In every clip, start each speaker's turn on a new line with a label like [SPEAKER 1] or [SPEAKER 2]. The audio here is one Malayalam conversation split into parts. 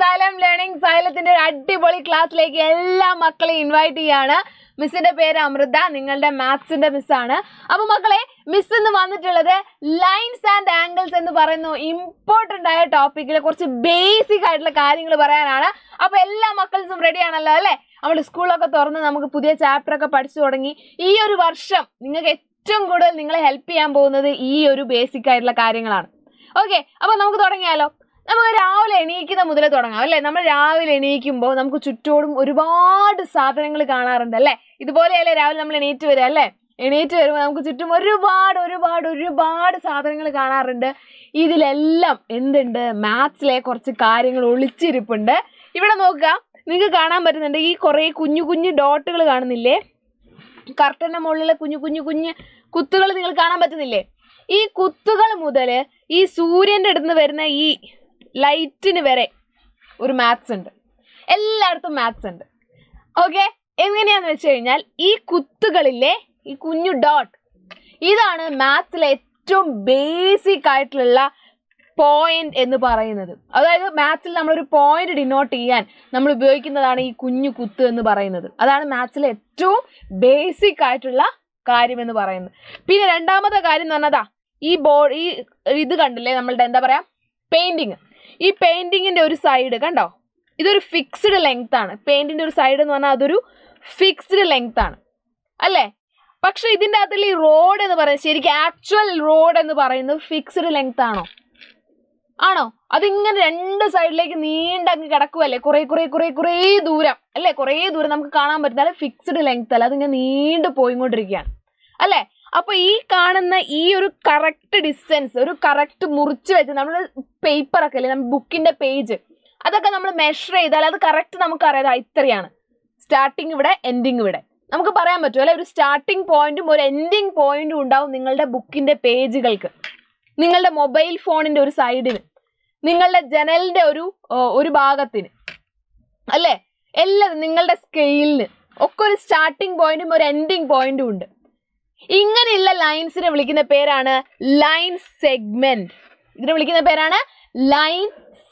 [SPEAKER 1] സൈലം ലേണിംഗ് സൈലത്തിന്റെ ഒരു അടിപൊളി ക്ലാസ്സിലേക്ക് എല്ലാ മക്കളെയും ഇൻവൈറ്റ് ചെയ്യാണ് മിസ്സിന്റെ പേര് അമൃത നിങ്ങളുടെ മാത്സിന്റെ മിസ്സാണ് അപ്പൊ മക്കളെ മിസ് ഇന്ന് വന്നിട്ടുള്ളത് ലൈൻസ് ആൻഡ് ആംഗിൾസ് എന്ന് പറയുന്ന ഇമ്പോർട്ടന്റ് ആയ ടോപ്പിക്കിൽ കുറച്ച് ബേസിക് ആയിട്ടുള്ള കാര്യങ്ങൾ പറയാനാണ് അപ്പൊ എല്ലാ മക്കൾസും റെഡി ആണല്ലോ അല്ലെ നമ്മൾ സ്കൂളൊക്കെ തുറന്ന് നമുക്ക് പുതിയ ചാപ്റ്റർ ഒക്കെ പഠിച്ചു തുടങ്ങി ഈ ഒരു വർഷം നിങ്ങൾക്ക് ഏറ്റവും കൂടുതൽ നിങ്ങളെ ഹെൽപ്പ് ചെയ്യാൻ പോകുന്നത് ഈ ഒരു ബേസിക് ആയിട്ടുള്ള കാര്യങ്ങളാണ് ഓക്കെ അപ്പൊ നമുക്ക് തുടങ്ങിയാലോ നമുക്ക് രാവിലെ എണീക്കുന്ന മുതലേ തുടങ്ങാം അല്ലേ നമ്മൾ രാവിലെ എണീക്കുമ്പോൾ നമുക്ക് ചുറ്റോടും ഒരുപാട് സാധനങ്ങൾ കാണാറുണ്ട് അല്ലേ ഇതുപോലെയല്ലേ രാവിലെ നമ്മൾ എണീറ്റ് വരിക അല്ലേ എണീറ്റ് വരുമ്പോൾ നമുക്ക് ചുറ്റും ഒരുപാട് ഒരുപാട് ഒരുപാട് സാധനങ്ങൾ കാണാറുണ്ട് ഇതിലെല്ലാം എന്തുണ്ട് മാത്സിലെ കുറച്ച് കാര്യങ്ങൾ ഒളിച്ചിരിപ്പുണ്ട് ഇവിടെ നോക്കുക നിങ്ങൾക്ക് കാണാൻ പറ്റുന്നുണ്ട് ഈ കുറേ കുഞ്ഞു കുഞ്ഞു ഡോട്ടുകൾ കാണുന്നില്ലേ കർട്ടൻ്റെ മുകളിലെ കുഞ്ഞു കുഞ്ഞു കുഞ്ഞ് കുത്തുകൾ നിങ്ങൾ കാണാൻ പറ്റുന്നില്ലേ ഈ കുത്തുകൾ മുതൽ ഈ സൂര്യൻ്റെ അടുത്ത് നിന്ന് വരുന്ന ഈ ലൈറ്റിന് വരെ ഒരു മാത്സ് ഉണ്ട് എല്ലായിടത്തും മാത്സ് ഉണ്ട് ഓക്കെ എങ്ങനെയാന്ന് വെച്ച് കഴിഞ്ഞാൽ ഈ കുത്തുകളിലെ ഈ കുഞ്ഞു ഡോട്ട് ഇതാണ് മാത്സിലെ ഏറ്റവും ബേസിക് ആയിട്ടുള്ള പോയിന്റ് എന്ന് പറയുന്നത് അതായത് മാത്സിൽ നമ്മളൊരു പോയിന്റ് ഡിനോട്ട് ചെയ്യാൻ നമ്മൾ ഉപയോഗിക്കുന്നതാണ് ഈ കുഞ്ഞു കുത്ത് എന്ന് പറയുന്നത് അതാണ് മാത്സിലെ ഏറ്റവും ബേസിക് ആയിട്ടുള്ള കാര്യം എന്ന് പറയുന്നത് പിന്നെ രണ്ടാമത്തെ കാര്യം എന്ന് പറഞ്ഞതാ ഈ ബോർഡ് ഈ ഇത് കണ്ടില്ലേ നമ്മളുടെ എന്താ പറയാ പെയിന്റിങ് ഈ പെയിൻറ്റിങ്ങിൻ്റെ ഒരു സൈഡ് കണ്ടോ ഇതൊരു ഫിക്സ്ഡ് ലെങ്ത് ആണ് പെയിന്റിന്റെ ഒരു സൈഡ് എന്ന് പറഞ്ഞാൽ അതൊരു ഫിക്സ്ഡ് ലെങ്ത് ആണ് അല്ലേ പക്ഷെ ഇതിൻ്റെ അകത്തിൽ ഈ റോഡ് എന്ന് പറയുന്നത് ശരിക്കും ആക്ച്വൽ റോഡ് എന്ന് പറയുന്നത് ഫിക്സ്ഡ് ലെങ്ത് ആണോ ആണോ അതിങ്ങനെ രണ്ട് സൈഡിലേക്ക് നീണ്ടങ്ങ് കിടക്കുമല്ലേ കുറേ കുറേ കുറേ കുറേ ദൂരം അല്ലേ കുറേ ദൂരം നമുക്ക് കാണാൻ പറ്റുന്ന ഫിക്സ്ഡ് ലെങ്ത് അല്ല അതിങ്ങനെ നീണ്ടു പോയിക്കൊണ്ടിരിക്കുകയാണ് അല്ലേ അപ്പോൾ ഈ കാണുന്ന ഈ ഒരു കറക്റ്റ് ഡിസ്റ്റൻസ് ഒരു കറക്റ്റ് മുറിച്ച് വെച്ച് നമ്മൾ ഒക്കെ അല്ലേ നമ്മുടെ ബുക്കിന്റെ പേജ് അതൊക്കെ നമ്മൾ മെഷർ ചെയ്താൽ അത് കറക്റ്റ് നമുക്കറിയാം അത് ഇത്രയാണ് സ്റ്റാർട്ടിങ് ഇവിടെ എൻഡിങ് ഇവിടെ നമുക്ക് പറയാൻ പറ്റും അല്ലെ ഒരു സ്റ്റാർട്ടിങ് പോയിന്റും ഒരു എൻഡിങ് പോയിന്റും ഉണ്ടാവും നിങ്ങളുടെ ബുക്കിന്റെ പേജുകൾക്ക് നിങ്ങളുടെ മൊബൈൽ ഫോണിന്റെ ഒരു സൈഡിന് നിങ്ങളുടെ ജനലിന്റെ ഒരു ഒരു ഭാഗത്തിന് അല്ലേ എല്ലാം നിങ്ങളുടെ സ്കെയിലിന് ഒക്കെ ഒരു സ്റ്റാർട്ടിങ് പോയിന്റും ഒരു എൻഡിങ് പോയിന്റും ഉണ്ട് ഇങ്ങനെയുള്ള ലൈൻസിനെ വിളിക്കുന്ന പേരാണ് ലൈൻ സെഗ്മെന്റ് ഇതിനെ വിളിക്കുന്ന പേരാണ് ലൈൻ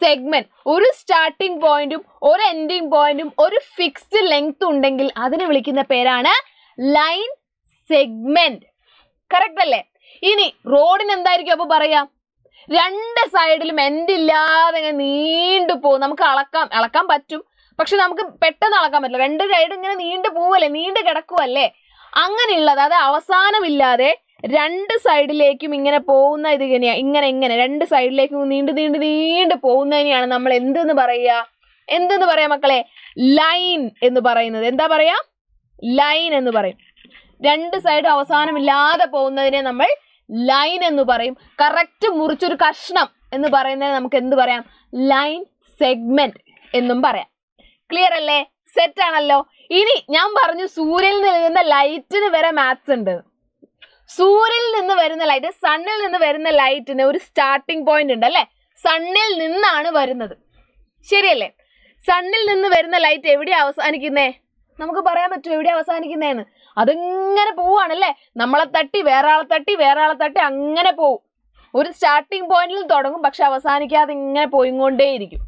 [SPEAKER 1] സെഗ്മെന്റ് ഒരു സ്റ്റാർട്ടിംഗ് പോയിന്റും ഒരു എൻഡിങ് പോയിന്റും ഒരു ഫിക്സ്ഡ് ലെങ്ത് ഉണ്ടെങ്കിൽ അതിനെ വിളിക്കുന്ന പേരാണ് ലൈൻ സെഗ്മെന്റ് കറക്റ്റ് അല്ലേ ഇനി റോഡിന് എന്തായിരിക്കും അപ്പൊ പറയാം രണ്ട് സൈഡിലും എന്തില്ലാതെ നീണ്ടു പോകും നമുക്ക് അളക്കാം അളക്കാൻ പറ്റും പക്ഷെ നമുക്ക് പെട്ടെന്ന് അളക്കാൻ പറ്റില്ല രണ്ട് സൈഡ് ഇങ്ങനെ നീണ്ടു പോവല്ലേ നീണ്ടു കിടക്കുവല്ലേ അങ്ങനെയുള്ളത് അതായത് അവസാനമില്ലാതെ രണ്ട് സൈഡിലേക്കും ഇങ്ങനെ പോകുന്ന ഇത് തന്നെയാണ് ഇങ്ങനെ ഇങ്ങനെ രണ്ട് സൈഡിലേക്കും നീണ്ടു നീണ്ടു നീണ്ടു പോകുന്നതിനെയാണ് നമ്മൾ എന്തെന്ന് പറയുക എന്തെന്ന് പറയാം മക്കളെ ലൈൻ എന്ന് പറയുന്നത് എന്താ പറയാ ലൈൻ എന്ന് പറയും രണ്ട് സൈഡും അവസാനമില്ലാതെ പോകുന്നതിനെ നമ്മൾ ലൈൻ എന്ന് പറയും കറക്റ്റ് മുറിച്ചൊരു കഷ്ണം എന്ന് പറയുന്നതിന് നമുക്ക് എന്ത് പറയാം ലൈൻ സെഗ്മെന്റ് എന്നും പറയാം ക്ലിയർ അല്ലേ സെറ്റ് ആണല്ലോ ഇനി ഞാൻ പറഞ്ഞു സൂര്യനിൽ നിന്ന് ലൈറ്റിന് വരെ മാത്സ് ഉണ്ട് സൂര്യനിൽ നിന്ന് വരുന്ന ലൈറ്റ് സണ്ണിൽ നിന്ന് വരുന്ന ലൈറ്റിന് ഒരു സ്റ്റാർട്ടിംഗ് പോയിന്റ് ഉണ്ട് അല്ലെ സണ്ണിൽ നിന്നാണ് വരുന്നത് ശരിയല്ലേ സണ്ണിൽ നിന്ന് വരുന്ന ലൈറ്റ് എവിടെ അവസാനിക്കുന്നേ നമുക്ക് പറയാൻ പറ്റുമോ എവിടെ അവസാനിക്കുന്നേന്ന് അതിങ്ങനെ പോവാണല്ലേ നമ്മളെ തട്ടി വേറെ ആളെ തട്ടി വേറെ ആളെ തട്ടി അങ്ങനെ പോവും ഒരു സ്റ്റാർട്ടിംഗ് പോയിന്റിൽ തുടങ്ങും പക്ഷെ അവസാനിക്കാതെ ഇങ്ങനെ പോയിക്കൊണ്ടേയിരിക്കും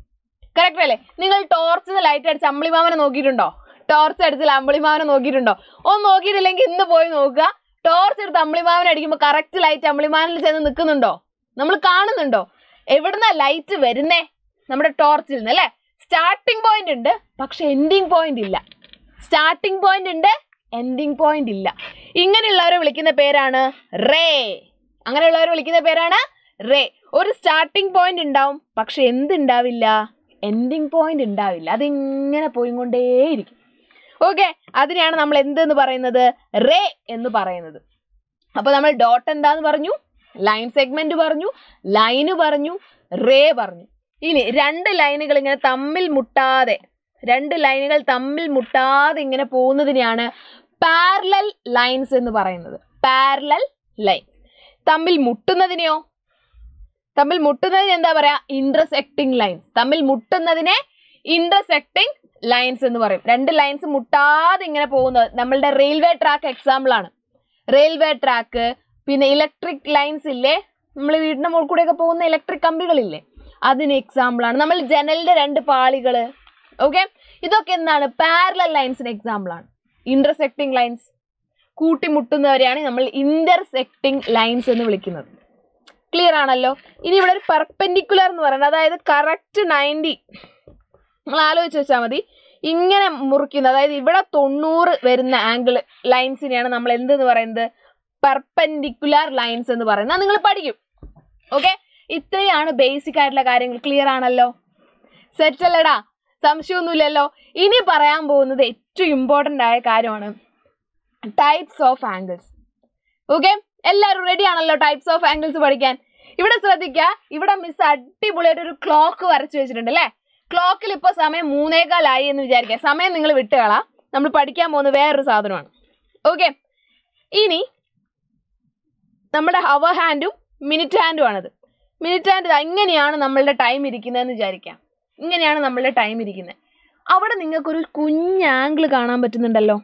[SPEAKER 1] കറക്റ്റ് അല്ലേ നിങ്ങൾ ടോർച്ച് ലൈറ്റ് അടിച്ച് അമ്പിളിമാമനെ നോക്കിയിട്ടുണ്ടോ ടോർച്ച് അടിച്ച് അമ്പിളിമാമനെ നോക്കിയിട്ടുണ്ടോ ഒന്ന് നോക്കിയിട്ടില്ലെങ്കിൽ ഇന്ന് പോയി നോക്കുക ടോർച്ച് എടുത്ത് അമ്പിളിമാമനെ അടിക്കുമ്പോൾ കറക്റ്റ് ലൈറ്റ് അമ്പിളിമാനിൽ ചെന്ന് നിൽക്കുന്നുണ്ടോ നമ്മൾ കാണുന്നുണ്ടോ എവിടുന്ന ലൈറ്റ് വരുന്നേ നമ്മുടെ ടോർച്ചിൽ നിന്ന് അല്ലേ സ്റ്റാർട്ടിംഗ് പോയിന്റ് ഉണ്ട് പക്ഷെ എൻഡിങ് പോയിന്റ് ഇല്ല സ്റ്റാർട്ടിംഗ് പോയിന്റ് ഉണ്ട് എൻഡിങ് പോയിന്റ് ഇല്ല ഇങ്ങനെയുള്ളവരെ വിളിക്കുന്ന പേരാണ് റേ അങ്ങനെയുള്ളവരെ വിളിക്കുന്ന പേരാണ് റേ ഒരു സ്റ്റാർട്ടിംഗ് പോയിന്റ് ഉണ്ടാവും പക്ഷെ എന്തുണ്ടാവില്ല എൻഡിങ് പോയിന്റ് ഉണ്ടാവില്ല അതിങ്ങനെ പോയിക്കൊണ്ടേയിരിക്കും ഓക്കെ അതിനെയാണ് നമ്മൾ എന്തെന്ന് പറയുന്നത് റേ എന്ന് പറയുന്നത് അപ്പോൾ നമ്മൾ ഡോട്ട് എന്താന്ന് പറഞ്ഞു ലൈൻ സെഗ്മെന്റ് പറഞ്ഞു ലൈന് പറഞ്ഞു റേ പറഞ്ഞു ഇനി രണ്ട് ലൈനുകൾ ഇങ്ങനെ തമ്മിൽ മുട്ടാതെ രണ്ട് ലൈനുകൾ തമ്മിൽ മുട്ടാതെ ഇങ്ങനെ പോകുന്നതിനെയാണ് പാരലൽ ലൈൻസ് എന്ന് പറയുന്നത് പാരലൽ ലൈൻ തമ്മിൽ മുട്ടുന്നതിനെയോ തമ്മിൽ മുട്ടുന്നതിന് എന്താ പറയാ ഇന്റർസെക്ടിങ് ലൈൻസ് തമ്മിൽ മുട്ടുന്നതിനെ ഇന്റർസെക്ടിങ് ലൈൻസ് എന്ന് പറയും രണ്ട് ലൈൻസ് മുട്ടാതെ ഇങ്ങനെ പോകുന്നത് നമ്മളുടെ റെയിൽവേ ട്രാക്ക് എക്സാമ്പിൾ ആണ് റെയിൽവേ ട്രാക്ക് പിന്നെ ഇലക്ട്രിക് ലൈൻസ് ഇല്ലേ നമ്മൾ വീടിന്റെ മുകളിൽ കൂടെയൊക്കെ പോകുന്ന ഇലക്ട്രിക് കമ്പികളില്ലേ അതിന് എക്സാമ്പിൾ ആണ് നമ്മൾ ജനലിന്റെ രണ്ട് പാളികൾ ഓക്കെ ഇതൊക്കെ എന്താണ് പാരലൽ ലൈൻസിന് എക്സാമ്പിൾ ആണ് ഇന്റർസെക്ടിങ് ലൈൻസ് കൂട്ടിമുട്ടുന്നവരെയാണ് നമ്മൾ ഇന്റർസെക്ടിങ് ലൈൻസ് എന്ന് വിളിക്കുന്നത് ക്ലിയർ ആണല്ലോ ഇനി ഇവിടെ ഒരു പെർപെൻഡിക്കുലർ എന്ന് പറയുന്നത് അതായത് കറക്റ്റ് നയൻറ്റി നിങ്ങൾ ആലോചിച്ച് വെച്ചാൽ മതി ഇങ്ങനെ മുറിക്കുന്നത് അതായത് ഇവിടെ തൊണ്ണൂറ് വരുന്ന ആംഗിൾ ലൈൻസിനെയാണ് നമ്മൾ എന്തെന്ന് പറയുന്നത് പെർപെൻഡിക്കുലർ ലൈൻസ് എന്ന് പറയുന്നത് നിങ്ങൾ പഠിക്കും ഓക്കെ ഇത്രയാണ് ബേസിക് ആയിട്ടുള്ള കാര്യങ്ങൾ ക്ലിയർ ആണല്ലോ സെറ്റ് അല്ലടാ സംശയമൊന്നുമില്ലല്ലോ ഇനി പറയാൻ പോകുന്നത് ഏറ്റവും ഇമ്പോർട്ടൻ്റ് ആയ കാര്യമാണ് ടൈപ്സ് ഓഫ് ആംഗിൾസ് ഓക്കെ എല്ലാവരും റെഡി ആണല്ലോ ടൈപ്സ് ഓഫ് ആംഗിൾസ് പഠിക്കാൻ ഇവിടെ ശ്രദ്ധിക്കുക ഇവിടെ മിസ് അടിപൊളിയായിട്ട് ഒരു ക്ലോക്ക് വരച്ചു വെച്ചിട്ടുണ്ട് അല്ലേ ക്ലോക്കിൽ ഇപ്പോൾ സമയം മൂന്നേകാലായി എന്ന് വിചാരിക്കുക സമയം നിങ്ങൾ വിട്ടുകളാ നമ്മൾ പഠിക്കാൻ പോകുന്ന വേറൊരു സാധനമാണ് ഓക്കെ ഇനി നമ്മുടെ ഹവർ ഹാൻഡും മിനിറ്റ് ഹാൻഡും ആണത് മിനിറ്റ് ഹാൻഡ് എങ്ങനെയാണ് നമ്മളുടെ ടൈം ഇരിക്കുന്നതെന്ന് വിചാരിക്കാം ഇങ്ങനെയാണ് നമ്മളുടെ ടൈം ഇരിക്കുന്നത് അവിടെ നിങ്ങൾക്കൊരു കുഞ്ഞ് ആംഗിൾ കാണാൻ പറ്റുന്നുണ്ടല്ലോ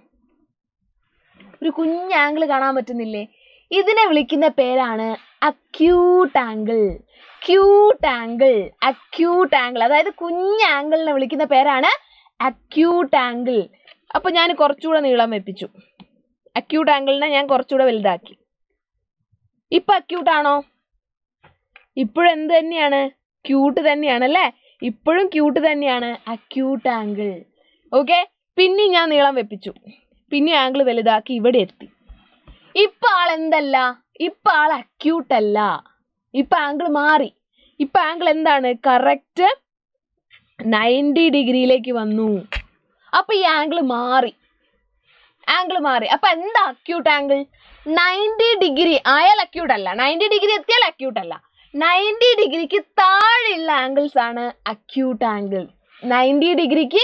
[SPEAKER 1] ഒരു കുഞ്ഞ് ആംഗിൾ കാണാൻ പറ്റുന്നില്ലേ ഇതിനെ വിളിക്കുന്ന പേരാണ് acute angle cute angle acute angle അതായത് കുഞ്ഞ് ആംഗിളിനെ വിളിക്കുന്ന പേരാണ് അക്യൂട്ട് ആംഗിൾ അപ്പൊ ഞാൻ കുറച്ചുകൂടെ നീളം വെപ്പിച്ചു അക്യൂട്ട് ആംഗിളിനെ ഞാൻ കുറച്ചുകൂടെ വലുതാക്കി ഇപ്പൊ ഇപ്പം അക്യൂട്ടാണോ ഇപ്പോഴെന്ത് തന്നെയാണ് ക്യൂട്ട് തന്നെയാണ് അല്ലേ ഇപ്പോഴും ക്യൂട്ട് തന്നെയാണ് അക്യൂട്ട് ആംഗിൾ ഓക്കെ പിന്നെ ഞാൻ നീളം വെപ്പിച്ചു പിന്നെ ആംഗിൾ വലുതാക്കി ഇവിടെ എത്തി ഇപ്പൊ ആൾ എന്തല്ല ഇപ്പൊ ആൾ അക്യൂട്ട് അല്ല ഇപ്പൊ ആംഗിൾ മാറി ഇപ്പൊ ആംഗിൾ എന്താണ് കറക്റ്റ് നയൻറ്റി ഡിഗ്രിയിലേക്ക് വന്നു അപ്പൊ ഈ ആംഗിൾ മാറി ആംഗിൾ മാറി അപ്പൊ എന്താ അക്യൂട്ട് ആംഗിൾ നയൻറ്റി ഡിഗ്രി ആയാൽ അക്യൂട്ട് അല്ല നയൻറ്റി ഡിഗ്രി എത്തിയാൽ അക്യൂട്ട് അല്ല നയൻറ്റി ഡിഗ്രിക്ക് താഴെയുള്ള ആംഗിൾസ് ആണ് അക്യൂട്ട് ആംഗിൾ നയൻറ്റി ഡിഗ്രിക്ക്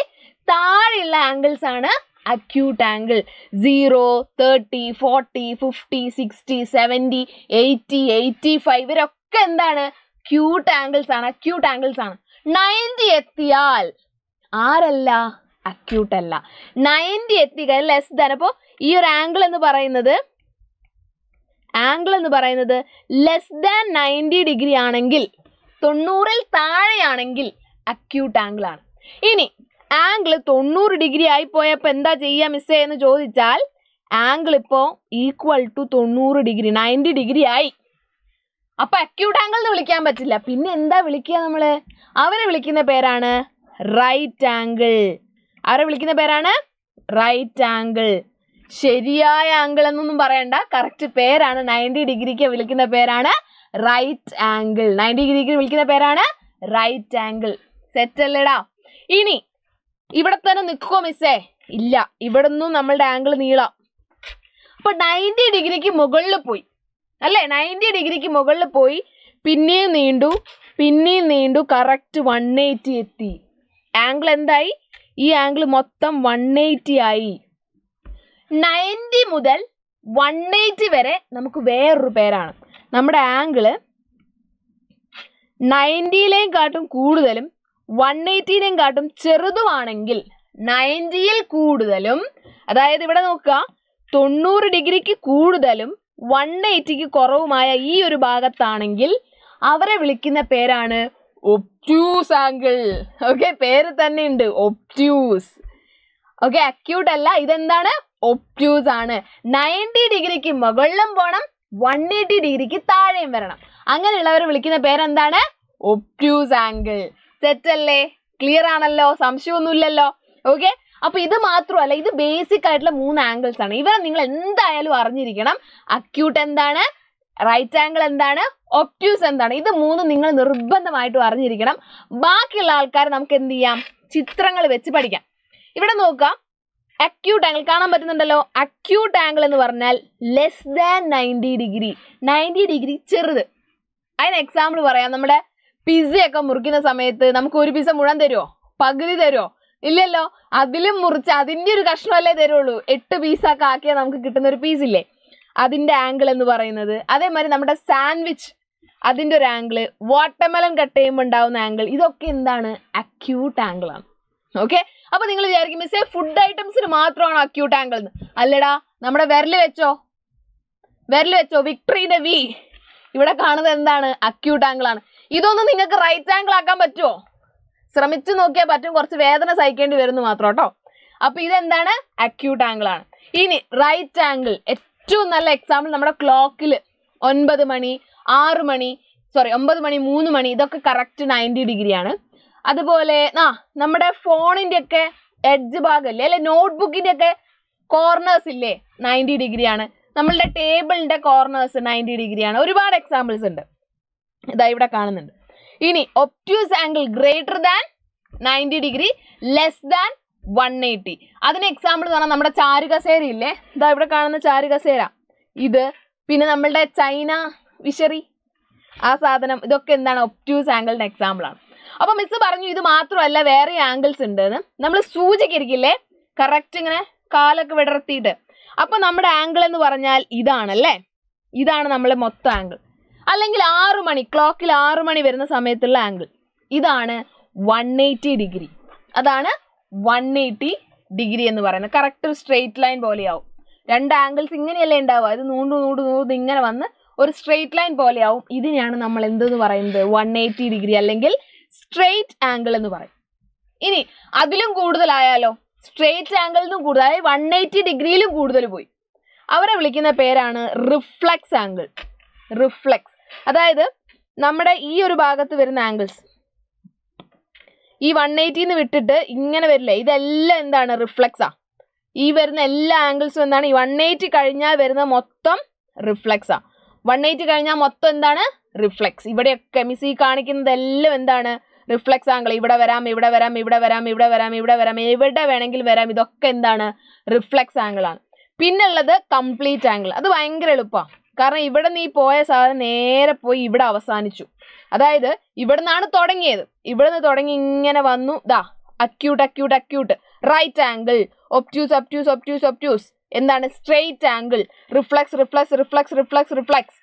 [SPEAKER 1] താഴെയുള്ള ആംഗിൾസ് ആണ് acute angle zero thirty forty fifty sixty seventy eighty eighty five ഇവരൊക്കെ എന്താണ് ക്യൂട്ട് ആംഗിൾസ് ആണ് അക്യൂട്ട് ആംഗിൾസ് ആണ് നയൻറ്റി എത്തിയാൽ ആരല്ല അക്യൂട്ട് അല്ല നയൻറ്റി എത്തിക്കാൻ ലെസ് ദാൻ അപ്പോൾ ഈ ഒരു ആംഗിൾ എന്ന് പറയുന്നത് ആംഗിൾ എന്ന് പറയുന്നത് ലെസ് ദാൻ നയൻറ്റി ഡിഗ്രി ആണെങ്കിൽ തൊണ്ണൂറിൽ താഴെയാണെങ്കിൽ അക്യൂട്ട് ആംഗിൾ ആണ് ഇനി ആംഗിൾ തൊണ്ണൂറ് ഡിഗ്രി ആയി പോയപ്പോൾ എന്താ ചെയ്യുക മിസ്സേ എന്ന് ചോദിച്ചാൽ ആംഗിൾ ഇപ്പോൾ ഈക്വൽ ടു തൊണ്ണൂറ് ഡിഗ്രി നയൻറ്റി ഡിഗ്രി ആയി അപ്പോൾ അക്യൂട്ട് ആംഗിൾ എന്ന് വിളിക്കാൻ പറ്റില്ല പിന്നെ എന്താ വിളിക്കുക നമ്മൾ അവരെ വിളിക്കുന്ന പേരാണ് റൈറ്റ് ആംഗിൾ അവരെ വിളിക്കുന്ന പേരാണ് റൈറ്റ് ആംഗിൾ ശരിയായ ആംഗിൾ എന്നൊന്നും പറയണ്ട കറക്റ്റ് പേരാണ് നയൻറ്റി ഡിഗ്രിക്ക് വിളിക്കുന്ന പേരാണ് റൈറ്റ് ആംഗിൾ നയൻറ്റി ഡിഗ്രിക്ക് വിളിക്കുന്ന പേരാണ് റൈറ്റ് ആംഗിൾ സെറ്റ് അല്ലേടാ ഇനി ഇവിടെ തന്നെ നിൽക്കുമോ മിസ്സേ ഇല്ല ഇവിടെ നിന്നും നമ്മളുടെ ആംഗിൾ നീളാം അപ്പൊ നയൻറ്റി ഡിഗ്രിക്ക് മുകളിൽ പോയി അല്ലേ നയൻറ്റി ഡിഗ്രിക്ക് മുകളിൽ പോയി പിന്നെയും നീണ്ടു പിന്നെയും നീണ്ടു കറക്റ്റ് വൺ എയ്റ്റി എത്തി ആംഗിൾ എന്തായി ഈ ആംഗിൾ മൊത്തം വൺ എയ്റ്റി ആയി നയൻറ്റി മുതൽ വൺ എയ്റ്റി വരെ നമുക്ക് വേറൊരു പേരാണ് നമ്മുടെ ആംഗിള് നയൻറ്റിയിലേയും കാട്ടും കൂടുതലും വൺ എയ്റ്റീനും കാട്ടും ചെറുതുമാണെങ്കിൽ നയൻറ്റിയിൽ കൂടുതലും അതായത് ഇവിടെ നോക്കുക തൊണ്ണൂറ് ഡിഗ്രിക്ക് കൂടുതലും വൺ എയ്റ്റിക്ക് കുറവുമായ ഈ ഒരു ഭാഗത്താണെങ്കിൽ അവരെ വിളിക്കുന്ന പേരാണ് ഒപ്റ്റ്യൂസ് ആംഗിൾ ഓക്കെ പേര് തന്നെ ഉണ്ട് ഒപ്റ്റ്യൂസ് ഓക്കെ അക്യൂട്ട് അല്ല ഇതെന്താണ് ഒപ്റ്റ്യൂസ് ആണ് നയൻറ്റി ഡിഗ്രിക്ക് മുകളിലും പോകണം വൺ എയ്റ്റി ഡിഗ്രിക്ക് താഴെയും വരണം അങ്ങനെയുള്ളവർ വിളിക്കുന്ന പേരെന്താണ് ഒപ്റ്റ്യൂസ് ആംഗിൾ അല്ലേ ക്ലിയർ ആണല്ലോ സംശയമൊന്നുമില്ലല്ലോ ഓക്കെ അപ്പൊ ഇത് മാത്രമല്ല ഇത് ബേസിക് ആയിട്ടുള്ള മൂന്ന് ആംഗിൾസ് ആണ് ഇവരെ നിങ്ങൾ എന്തായാലും അറിഞ്ഞിരിക്കണം അക്യൂട്ട് എന്താണ് റൈറ്റ് ആംഗിൾ എന്താണ് ഒപ്റ്റ്യൂസ് എന്താണ് ഇത് മൂന്ന് നിങ്ങൾ നിർബന്ധമായിട്ടും അറിഞ്ഞിരിക്കണം ബാക്കിയുള്ള ആൾക്കാർ നമുക്ക് എന്ത് ചെയ്യാം ചിത്രങ്ങൾ വെച്ച് പഠിക്കാം ഇവിടെ നോക്കാം അക്യൂട്ട് ആംഗിൾ കാണാൻ പറ്റുന്നുണ്ടല്ലോ അക്യൂട്ട് ആംഗിൾ എന്ന് പറഞ്ഞാൽ less than ninety degree ninety degree ചെറുത് അതിന് എക്സാമ്പിൾ പറയാം നമ്മുടെ പിസയൊക്കെ മുറിക്കുന്ന സമയത്ത് നമുക്ക് ഒരു പിസ മുഴം തരുമോ പകുതി തരുമോ ഇല്ലല്ലോ അതിലും മുറിച്ച് അതിന്റെ ഒരു കഷ്ണമല്ലേ തരുള്ളൂ എട്ട് പീസൊക്കെ ആക്കിയാൽ നമുക്ക് കിട്ടുന്ന ഒരു പീസ് ഇല്ലേ അതിന്റെ ആംഗിൾ എന്ന് പറയുന്നത് അതേമാതിരി നമ്മുടെ സാൻഡ്വിച്ച് അതിന്റെ ഒരു ആംഗിൾ വാട്ടർമെലൻ കട്ട് ചെയ്യുമ്പോൾ ഉണ്ടാവുന്ന ആംഗിൾ ഇതൊക്കെ എന്താണ് അക്യൂട്ട് ആംഗിളാണ് ഓക്കെ അപ്പൊ നിങ്ങൾ വിചാരിക്കും മിസ്സേ ഫുഡ് ഐറ്റംസിന് മാത്രമാണ് അക്യൂട്ട് ആംഗിൾ എന്ന് അല്ലടാ നമ്മുടെ വിരൽ വെച്ചോ വിരൽ വെച്ചോ വിക്ടറിന്റെ വി ഇവിടെ കാണുന്നത് എന്താണ് അക്യൂട്ട് ആംഗിൾ ആണ് ഇതൊന്നും നിങ്ങൾക്ക് റൈറ്റ് ആംഗിൾ ആക്കാൻ പറ്റുമോ ശ്രമിച്ചു നോക്കിയാൽ പറ്റും കുറച്ച് വേദന സഹിക്കേണ്ടി വരുന്നു മാത്രം കേട്ടോ അപ്പൊ ഇതെന്താണ് അക്യൂട്ട് ആംഗിൾ ആണ് ഇനി റൈറ്റ് ആംഗിൾ ഏറ്റവും നല്ല എക്സാമ്പിൾ നമ്മുടെ ക്ലോക്കിൽ ഒൻപത് മണി ആറ് മണി സോറി ഒമ്പത് മണി മൂന്ന് മണി ഇതൊക്കെ കറക്റ്റ് നയൻറ്റി ഡിഗ്രിയാണ് അതുപോലെ ആ നമ്മുടെ ഫോണിൻ്റെ ഒക്കെ എഡ്ജ് ഭാഗമില്ലേ അല്ലെ നോട്ട്ബുക്കിൻ്റെ ഒക്കെ കോർണേഴ്സ് ഇല്ലേ നയൻറ്റി ഡിഗ്രിയാണ് നമ്മളുടെ ടേബിളിൻ്റെ കോർണേഴ്സ് നയൻറ്റി ഡിഗ്രിയാണ് ഒരുപാട് എക്സാമ്പിൾസ് ഉണ്ട് ഇതാ ഇവിടെ കാണുന്നുണ്ട് ഇനി obtuse angle greater than ninety degree less than one eighty അതിന് എക്സാമ്പിൾ എന്ന് പറഞ്ഞാൽ നമ്മുടെ ചാരുകസേര ഇല്ലേ ഇതാ ഇവിടെ കാണുന്ന ചാരുകസേര ഇത് പിന്നെ നമ്മളുടെ ചൈന വിഷറി ആ സാധനം ഇതൊക്കെ എന്താണ് ഒപ്റ്റ്യൂസ് ആംഗിളിൻ്റെ എക്സാമ്പിൾ ആണ് അപ്പോൾ മിസ് പറഞ്ഞു ഇത് മാത്രമല്ല വേറെ ആംഗിൾസ് ഉണ്ടെന്ന് നമ്മൾ സൂചിക്കരിക്കില്ലേ കറക്റ്റ് ഇങ്ങനെ കാലൊക്കെ വിടർത്തിയിട്ട് അപ്പോൾ നമ്മുടെ ആംഗിൾ എന്ന് പറഞ്ഞാൽ ഇതാണല്ലേ ഇതാണ് നമ്മളെ മൊത്തം ആംഗിൾ അല്ലെങ്കിൽ ആറു മണി ക്ലോക്കിൽ ആറു മണി വരുന്ന സമയത്തുള്ള ആംഗിൾ ഇതാണ് വൺ എയ്റ്റി ഡിഗ്രി അതാണ് വൺ എയ്റ്റി ഡിഗ്രി എന്ന് പറയുന്നത് കറക്റ്റ് ഒരു സ്ട്രെയിറ്റ് ലൈൻ പോലെയാവും രണ്ട് ആംഗിൾസ് ഇങ്ങനെയല്ലേ ഉണ്ടാവുക ഇത് നൂണ്ടു നൂണ്ടു നൂണ്ട് ഇങ്ങനെ വന്ന് ഒരു സ്ട്രെയിറ്റ് ലൈൻ പോലെയാവും ഇതിനെയാണ് നമ്മൾ എന്തെന്ന് പറയുന്നത് വൺ എയ്റ്റി ഡിഗ്രി അല്ലെങ്കിൽ സ്ട്രെയിറ്റ് ആംഗിൾ എന്ന് പറയും ഇനി അതിലും കൂടുതലായാലോ സ്ട്രെയിറ്റ് ആംഗിളിനും കൂടുതൽ വൺ എയ്റ്റി ഡിഗ്രിയിലും കൂടുതൽ പോയി അവരെ വിളിക്കുന്ന പേരാണ് റിഫ്ലക്സ് ആംഗിൾ റിഫ്ലക്സ് അതായത് നമ്മുടെ ഈ ഒരു ഭാഗത്ത് വരുന്ന ആംഗിൾസ് ഈ വൺ എയ്റ്റിന്ന് വിട്ടിട്ട് ഇങ്ങനെ വരില്ല ഇതെല്ലാം എന്താണ് റിഫ്ലക്സാ ഈ വരുന്ന എല്ലാ ആംഗിൾസും എന്താണ് ഈ വൺ എയ്റ്റി കഴിഞ്ഞാൽ വരുന്ന മൊത്തം റിഫ്ലക്സാ വൺ എയ്റ്റി കഴിഞ്ഞാൽ മൊത്തം എന്താണ് റിഫ്ലക്സ് ഇവിടെയൊക്കെ മിസ് ഈ കാണിക്കുന്നതെല്ലാം എന്താണ് റിഫ്ലക്സ് ആംഗിൾ ഇവിടെ വരാം ഇവിടെ വരാം ഇവിടെ വരാം ഇവിടെ വരാം ഇവിടെ വരാം എവിടെ വേണമെങ്കിൽ വരാം ഇതൊക്കെ എന്താണ് റിഫ്ലക്സ് ആംഗിൾ ആണ് ഉള്ളത് കംപ്ലീറ്റ് ആംഗിൾ അത് ഭയങ്കര എളുപ്പമാണ് കാരണം ഇവിടെ നീ പോയ സാധനം നേരെ പോയി ഇവിടെ അവസാനിച്ചു അതായത് ഇവിടെ നിന്നാണ് തുടങ്ങിയത് ഇവിടെ നിന്ന് തുടങ്ങി ഇങ്ങനെ വന്നു ദാ acute acute acute right angle obtuse obtuse obtuse obtuse എന്താണ് straight angle reflex reflex reflex reflex reflex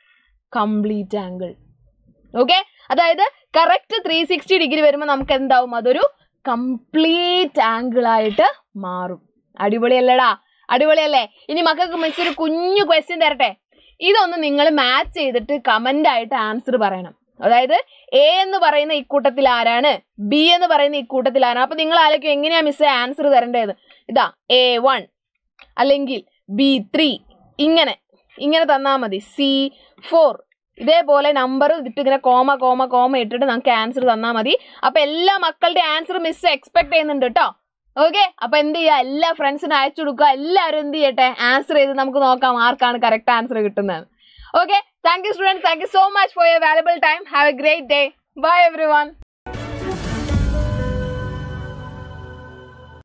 [SPEAKER 1] complete angle okay അതായത് കറക്റ്റ് ത്രീ സിക്സ്റ്റി ഡിഗ്രി വരുമ്പോൾ നമുക്ക് എന്താവും അതൊരു കംപ്ലീറ്റ് ആംഗിൾ ആയിട്ട് മാറും അടിപൊളിയല്ലടാ അടിപൊളിയല്ലേ ഇനി മക്കൾക്ക് മിസ് ഒരു കുഞ്ഞു ക്വസ്റ്റ്യൻ തരട്ടെ ഇതൊന്ന് നിങ്ങൾ മാച്ച് ചെയ്തിട്ട് കമന്റ് ആയിട്ട് ആൻസർ പറയണം അതായത് എ എന്ന് പറയുന്ന ഇക്കൂട്ടത്തിൽ ആരാണ് ബി എന്ന് പറയുന്ന ഇക്കൂട്ടത്തിൽ ആരാണ് അപ്പൊ നിങ്ങൾ ആലോചിക്കും എങ്ങനെയാ മിസ് ആൻസർ തരേണ്ടത് ഇതാ എ വൺ അല്ലെങ്കിൽ ബി ത്രീ ഇങ്ങനെ ഇങ്ങനെ തന്നാൽ മതി സി ഫോർ ഇതേപോലെ നമ്പർ ഇട്ട് ഇങ്ങനെ കോമ കോമ കോമ ഇട്ടിട്ട് നമുക്ക് ആൻസർ തന്നാൽ മതി അപ്പോൾ എല്ലാ മക്കളുടെ ആൻസർ മിസ് എക്സ്പെക്ട് ചെയ്യുന്നുണ്ട് കേട്ടോ ഓക്കെ അപ്പൊ എന്ത് ചെയ്യാ എല്ലാ ഫ്രണ്ട്സിനും അയച്ചു കൊടുക്കുക എല്ലാവരും എന്ത് ചെയ്യട്ടെ ആൻസർ ചെയ്ത് നമുക്ക് നോക്കാം ആർക്കാണ് കറക്റ്റ് ആൻസർ കിട്ടുന്നത് okay thank you students thank you so much for your valuable time have a great day bye every